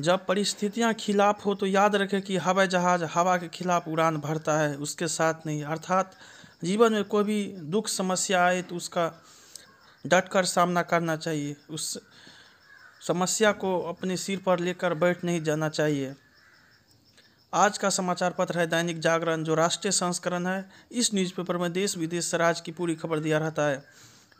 जब परिस्थितियाँ खिलाफ हो तो याद रखें कि हवाई जहाज़ हवा के खिलाफ उड़ान भरता है उसके साथ नहीं अर्थात जीवन में कोई भी दुख समस्या आए तो उसका डट कर सामना करना चाहिए उस समस्या को अपने सिर पर लेकर बैठ नहीं जाना चाहिए आज का समाचार पत्र है दैनिक जागरण जो राष्ट्रीय संस्करण है इस न्यूज़पेपर में देश विदेश से राज्य की पूरी खबर दिया रहता है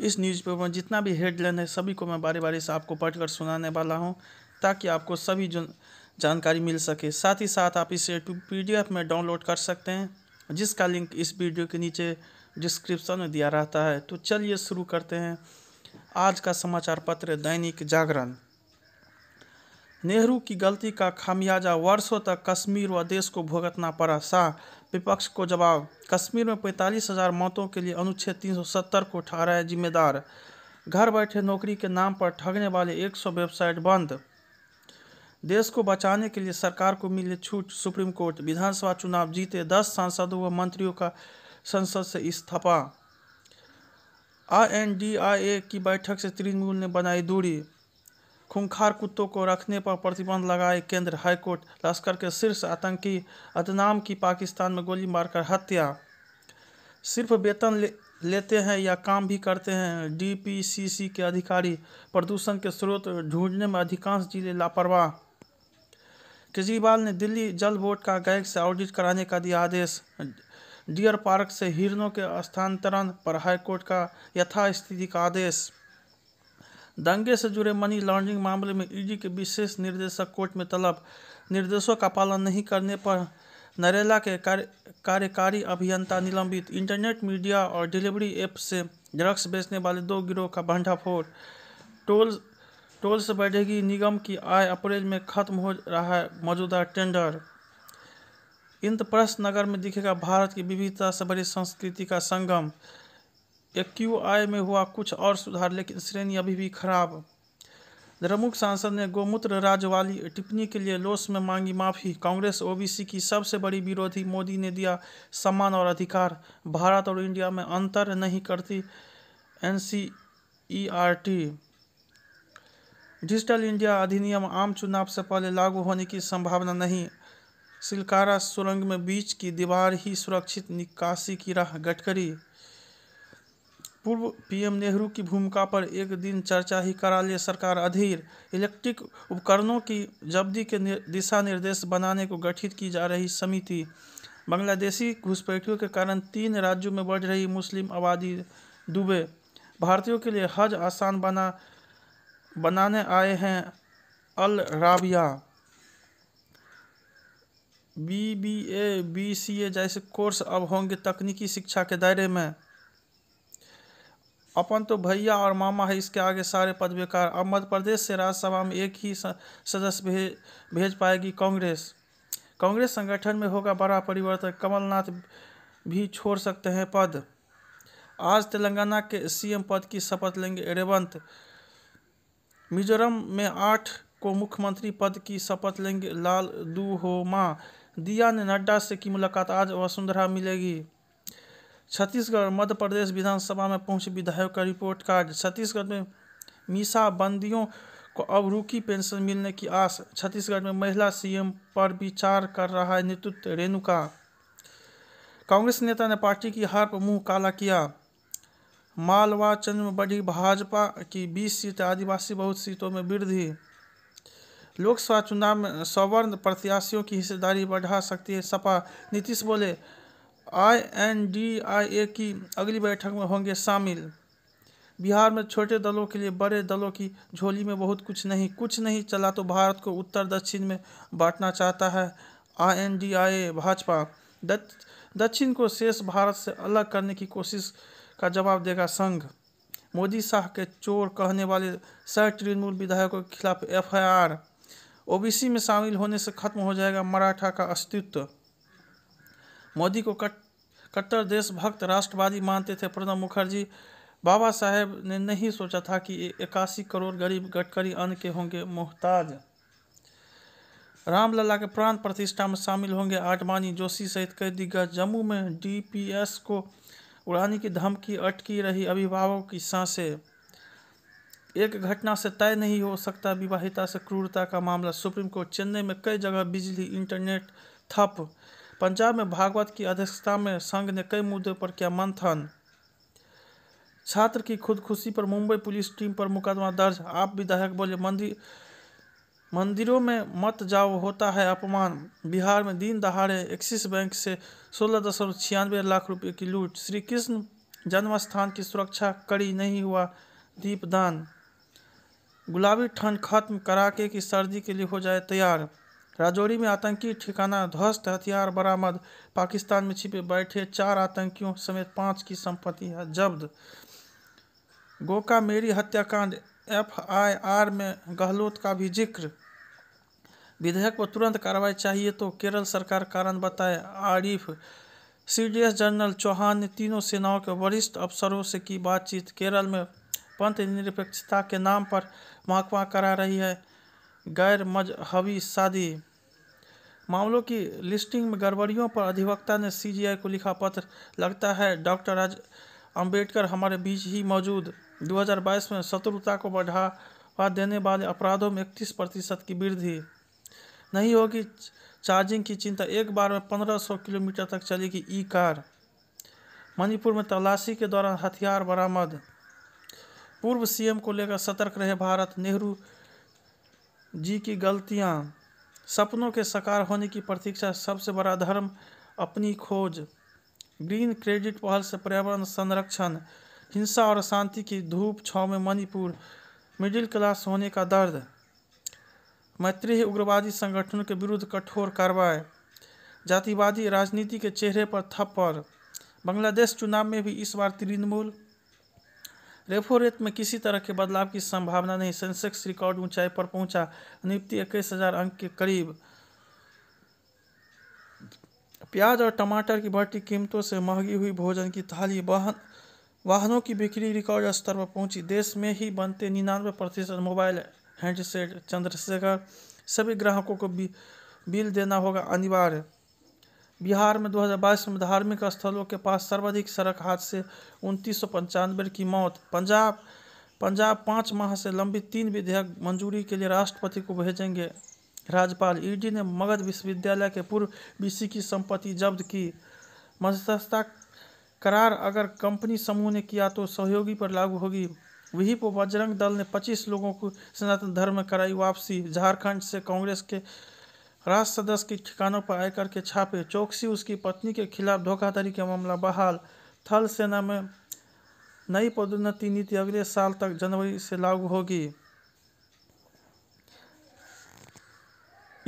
इस न्यूज़पेपर में जितना भी हेडलाइन है सभी को मैं बारी बारी से आपको पढ़कर सुनाने वाला हूँ ताकि आपको सभी जानकारी मिल सके साथ ही साथ आप इसे पी में डाउनलोड कर सकते हैं जिसका लिंक इस वीडियो के नीचे डिस्क्रिप्शन में दिया रहता है तो चलिए शुरू करते हैं आज का समाचार पत्र दैनिक जागरण नेहरू की गलती का खामियाजा वर्षों तक कश्मीर व देश को भुगतना पड़ा शाह विपक्ष को जवाब कश्मीर में पैंतालीस हजार मौतों के लिए अनुच्छेद 370 को ठहराया जिम्मेदार घर बैठे नौकरी के नाम पर ठगने वाले 100 वेबसाइट बंद देश को बचाने के लिए सरकार को मिले छूट सुप्रीम कोर्ट विधानसभा चुनाव जीते दस सांसदों व मंत्रियों का संसद से इस्तीफा आईएनडीआईए की बैठक से तृणमूल ने बनाई दूरी खूंखार कुत्तों को रखने पर प्रतिबंध लगाए केंद्र हाईकोर्ट लश्कर के शीर्ष आतंकी अदनाम की पाकिस्तान में गोली मारकर हत्या सिर्फ वेतन ले, लेते हैं या काम भी करते हैं डीपीसीसी के अधिकारी प्रदूषण के स्रोत ढूंढने में अधिकांश जिले लापरवाह केजरीवाल ने दिल्ली जल बोर्ड का गैग से ऑडिट कराने का दिया आदेश डियर पार्क से हिरणों के स्थानांतरण पर हाईकोर्ट का यथास्थिति का आदेश दंगे से जुड़े मनी लॉन्ड्रिंग मामले में ईडी के विशेष निर्देशक कोर्ट में तलब निर्देशों का पालन नहीं करने पर नरेला के कार्य कार्यकारी अभियंता निलंबित इंटरनेट मीडिया और डिलीवरी ऐप से ड्रग्स बेचने वाले दो गिरोह का भंडाफोड़ टोल टोल से बढ़ेगी निगम की आय अप्रैल में खत्म हो रहा है मौजूदा टेंडर इंद्रप्रस्थ नगर में दिखेगा भारत की विविधता से भरी संस्कृति का संगम एक्यू आई में हुआ कुछ और सुधार लेकिन श्रेणी अभी भी खराब द्रमुख सांसद ने गोमूत्र राज वाली टिप्पणी के लिए लोस में मांगी माफी कांग्रेस ओबीसी की सबसे बड़ी विरोधी मोदी ने दिया सम्मान और अधिकार भारत और इंडिया में अंतर नहीं करती N C E R T digital India अधिनियम आम चुनाव से पहले लागू होने की संभावना नहीं सिलकारा सुरंग में बीच की दीवार ही सुरक्षित निकासी की राह गडकरी पूर्व पीएम नेहरू की भूमिका पर एक दिन चर्चा ही करा ले सरकार अधीर इलेक्ट्रिक उपकरणों की जब्दी के निर, दिशा निर्देश बनाने को गठित की जा रही समिति बांग्लादेशी घुसपैठियों के कारण तीन राज्यों में बढ़ रही मुस्लिम आबादी डूबे भारतीयों के लिए हज आसान बना बनाने आए हैं Al Rabia B B A B C A जैसे कोर्स अब होंगे तकनीकी शिक्षा के दायरे में अपन तो भैया और मामा है इसके आगे सारे पद बेकार अब मध्य प्रदेश से राज्यसभा में एक ही सदस्य भे, भेज पाएगी कांग्रेस कांग्रेस संगठन में होगा बड़ा परिवर्तन कमलनाथ भी छोड़ सकते हैं पद आज तेलंगाना के सीएम पद की शपथ लेंगे रेवंत मिजोरम में आठ को मुख्यमंत्री पद की शपथ लेंगे लाल दुहोमा दिया ने नड्डा से की मुलाकात आज वसुंधरा मिलेगी छत्तीसगढ़ मध्य प्रदेश विधानसभा में पहुंचे विधायक का रिपोर्ट कार्ड छत्तीसगढ़ में मीसा बंदियों को अब रूखी पेंशन मिलने की आस छत्तीसगढ़ में महिला सीएम पर विचार कर रहा है नेतृत्व रेणुका कांग्रेस नेता ने पार्टी की हार पर मुंह काला किया मालवा चंद में बढ़ी भाजपा की बीस सीटें आदिवासी बहुत सीटों में वृद्धि लोकसभा चुनाव में सवर्ण प्रत्याशियों की हिस्सेदारी बढ़ा सकती है सपा नीतीश बोले आई एन डी आई ए की अगली बैठक में होंगे शामिल बिहार में छोटे दलों के लिए बड़े दलों की झोली में बहुत कुछ नहीं कुछ नहीं चला तो भारत को उत्तर दक्षिण में बांटना चाहता है I N D I A Bhajpa दक्षिण को शेष भारत से अलग करने की कोशिश का जवाब देगा संघ मोदी शाह के चोर कहने वाले सह तृणमूल विधायकों के खिलाफ एफआईआर ओबीसी में शामिल होने से खत्म हो जाएगा मराठा का अस्तित्व मोदी को कट कट्टर देशभक्त राष्ट्रवादी मानते थे प्रणब मुखर्जी बाबा साहेब ने नहीं सोचा था कि इक्यासी करोड़ गरीब गटकरी अन्न के होंगे मोहताज रामलला के प्राण प्रतिष्ठा में शामिल होंगे आडवाणी जोशी सहित कई दिग्गज जम्मू में डीपीएस को उड़ाने की धमकी अटकी रही अभिभावक की सांसें एक घटना से तय नहीं हो सकता विवाहिता से क्रूरता का मामला सुप्रीम कोर्ट चेन्नई में कई जगह बिजली इंटरनेट थप पंजाब में भागवत की अध्यक्षता में संघ ने कई मुद्दों पर किया मंथन छात्र की खुदकुशी पर मुंबई पुलिस टीम पर मुकदमा दर्ज आप विधायक बोले मंदिर मंदिरों में मत जाओ होता है अपमान बिहार में दिन दहाड़े एक्सिस बैंक से सोलह दशमलव छियानवे लाख रुपए की लूट श्री कृष्ण जन्मस्थान की सुरक्षा कड़ी नहीं हुआ दीपदान गुलाबी ठंड खत्म कराके की सर्दी के लिए हो जाए तैयार राजौरी में आतंकी ठिकाना ध्वस्त हथियार बरामद पाकिस्तान में छिपे बैठे चार आतंकियों समेत पाँच की संपत्ति जब्त गोका मेरी हत्याकांड एफ आई आर में गहलोत का भी जिक्र विधेयक पर तुरंत कार्रवाई चाहिए तो केरल सरकार कारण बताए आरिफ सी जनरल चौहान ने तीनों सेनाओं के वरिष्ठ अफसरों से की बातचीत केरल में पंथ निरपेक्षता के नाम पर महकमा करा रही है गैर मजहबी शादी मामलों की लिस्टिंग में गड़बड़ियों पर अधिवक्ता ने सीजीआई को लिखा पत्र लगता है डॉक्टर राज अम्बेडकर हमारे बीच ही मौजूद 2022 में शत्रुता को बढ़ावा देने वाले अपराधों में इकतीस प्रतिशत की वृद्धि नहीं होगी चार्जिंग की चिंता एक बार में पंद्रह सौ किलोमीटर तक चलेगी ई कार मणिपुर में तलाशी के दौरान हथियार बरामद पूर्व सीएम को लेकर सतर्क रहे भारत नेहरू जी की गलतियां सपनों के साकार होने की प्रतीक्षा सबसे बड़ा धर्म अपनी खोज ग्रीन क्रेडिट पहल से पर्यावरण संरक्षण हिंसा और शांति की धूप छाव में मणिपुर मिडिल क्लास होने का दर्द मैत्री ही उग्रवादी संगठनों के विरुद्ध कठोर कार्रवाई जातिवादी राजनीति के चेहरे पर थप्पड़ बांग्लादेश चुनाव में भी इस बार तृणमूल रेफो रेट में किसी तरह के बदलाव की संभावना नहीं सेंसेक्स रिकॉर्ड ऊंचाई पर पहुंचा निफ्टी इक्कीस हजार अंक के करीब प्याज और टमाटर की बढ़ती कीमतों से महंगी हुई भोजन की थाली वाहन वाहनों की बिक्री रिकॉर्ड स्तर पर पहुंची देश में ही बनते निन्यानवे प्रतिशत मोबाइल हैंडसेट चंद्रशेखर सभी ग्राहकों को भी बिल देना होगा अनिवार्य बिहार में 2022 में धार्मिक स्थलों के पास सर्वाधिक सड़क हादसे उनतीस की मौत पंजाब पंजाब पाँच माह से लंबित तीन विधेयक मंजूरी के लिए राष्ट्रपति को भेजेंगे राज्यपाल ईडी ने मगध विश्वविद्यालय के पूर्व बीसी की संपत्ति जब्त की मध्यस्थता करार अगर कंपनी समूह ने किया तो सहयोगी पर लागू होगी वहीं पर बजरंग दल ने 25 लोगों को सनातन धर्म में कराई वापसी झारखंड से कांग्रेस के राष्ट्र सदस्य के ठिकानों पर आयकर के छापे चौकसी उसकी पत्नी के खिलाफ धोखाधड़ी का मामला बहाल थल सेना में नई पदोन्नति नीति अगले साल तक जनवरी से लागू होगी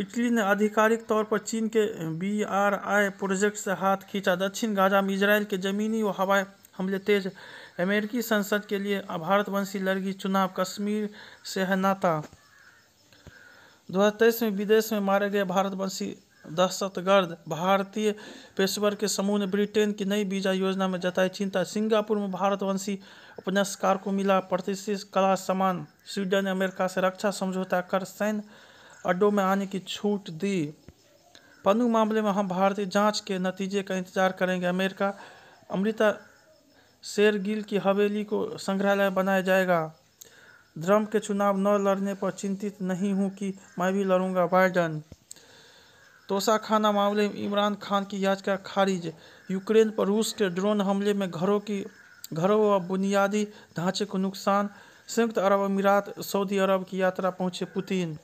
इटली ने आधिकारिक तौर पर चीन के बी आर आई प्रोजेक्ट से हाथ खींचा दक्षिण गाजा में इसराइल के जमीनी व हवाई हमले तेज अमेरिकी संसद के लिए भारतवंशी लड़की चुनाव कश्मीर से है नाता दो हज़ार तेईस में विदेश में मारे गए भारतवंशी दहशतगर्द भारतीय पेशवर के समूह ने ब्रिटेन की नई वीजा योजना में जताई चिंता सिंगापुर में भारतवंशी उपन्यासकार को मिला प्रतिष्ठित कला सम्मान स्वीडन ने अमेरिका से रक्षा समझौता कर सैन्य अड्डों में आने की छूट दी पन्नू मामले में हम भारतीय जांच के नतीजे का इंतजार करेंगे अमेरिका अमृता शेरगिल की हवेली को संग्रहालय बनाया जाएगा धर्म के चुनाव न लड़ने पर चिंतित नहीं हूं कि मैं भी लड़ूंगा बाइडन तोशाखाना मामले में इमरान खान की याचिका खारिज यूक्रेन पर रूस के ड्रोन हमले में घरों की घरों व बुनियादी ढांचे को नुकसान संयुक्त अरब अमीरात सऊदी अरब की यात्रा पहुंचे पुतिन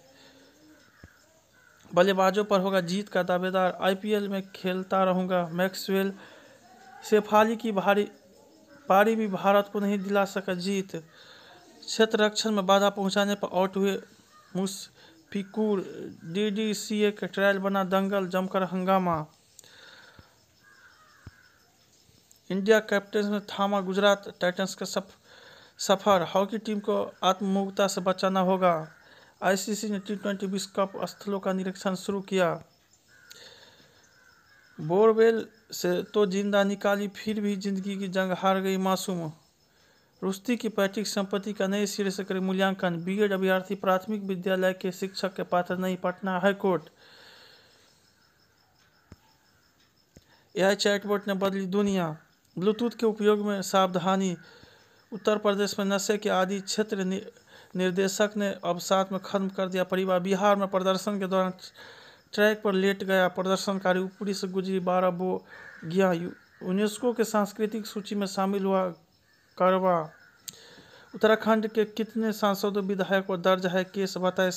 बल्लेबाजों पर होगा जीत का दावेदार आईपीएल में खेलता रहूंगा मैक्सवेल सेफाली की भारी पारी भी भारत को नहीं दिला सका जीत क्षेत्र रक्षण में बाधा पहुंचाने पर आउट हुए मुशफिकुर डीडीसीए के ट्रायल बना दंगल जमकर हंगामा इंडिया कैप्टन ने थामा गुजरात टाइटंस का सफ, सफर हॉकी टीम को आत्ममुग्धता से बचाना होगा आईसीसी ने टी ट्वेंटी विश्व कप स्थलों का निरीक्षण शुरू किया बोरवेल से तो जिंदा निकाली फिर भी जिंदगी की जंग हार गई मासूम रुस्ती की पैतृक संपत्ति का नए सिरे से करें मूल्यांकन एड अभ्यर्थी प्राथमिक विद्यालय के शिक्षक के पात्र नहीं पटना हाईकोर्ट एआई चैटबोर्ड ने बदली दुनिया ब्लूटूथ के उपयोग में सावधानी उत्तर प्रदेश में नशे के आदि क्षेत्र निर्देशक ने अब साथ में खत्म कर दिया परिवार बिहार में प्रदर्शन के दौरान ट्रैक पर लेट गया प्रदर्शनकारी ऊपरी से गुजरी बो गया यूनेस्को के सांस्कृतिक सूची में शामिल हुआ करवा उत्तराखंड के कितने सांसदों विधायकों दर्ज है केस बताए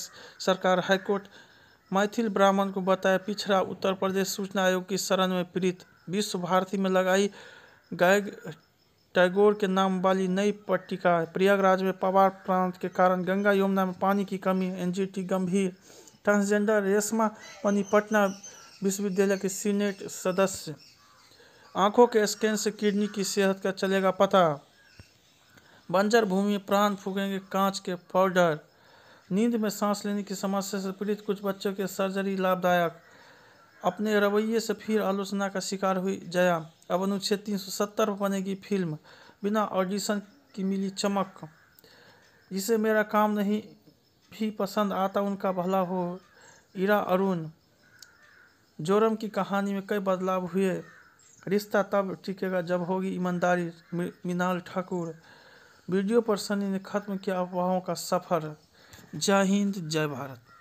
सरकार हाईकोर्ट मैथिल ब्राह्मण को बताया पिछड़ा उत्तर प्रदेश सूचना आयोग की शरण में पीड़ित विश्व भारती में लगाई गाय टैगोर के नाम वाली नई पट्टिका प्रयागराज में पवार प्रांत के कारण गंगा यमुना में पानी की कमी एनजीटी गंभीर ट्रांसजेंडर रेशमा पनी पटना विश्वविद्यालय के सीनेट सदस्य आंखों के स्कैन से किडनी की सेहत का चलेगा पता बंजर भूमि प्राण फूकेंगे कांच के पाउडर नींद में सांस लेने की समस्या से पीड़ित कुछ बच्चों के सर्जरी लाभदायक अपने रवैये से फिर आलोचना का शिकार हुई जया अब अनुच्छेद तीन सौ सत्तर पर बनेगी फिल्म बिना ऑडिशन की मिली चमक जिसे मेरा काम नहीं भी पसंद आता उनका भला हो इरा अरुण जोरम की कहानी में कई बदलाव हुए रिश्ता तब टिकेगा जब होगी ईमानदारी मीनाल ठाकुर वीडियो पर सनी ने खत्म किया अफवाहों का सफ़र जय हिंद जय भारत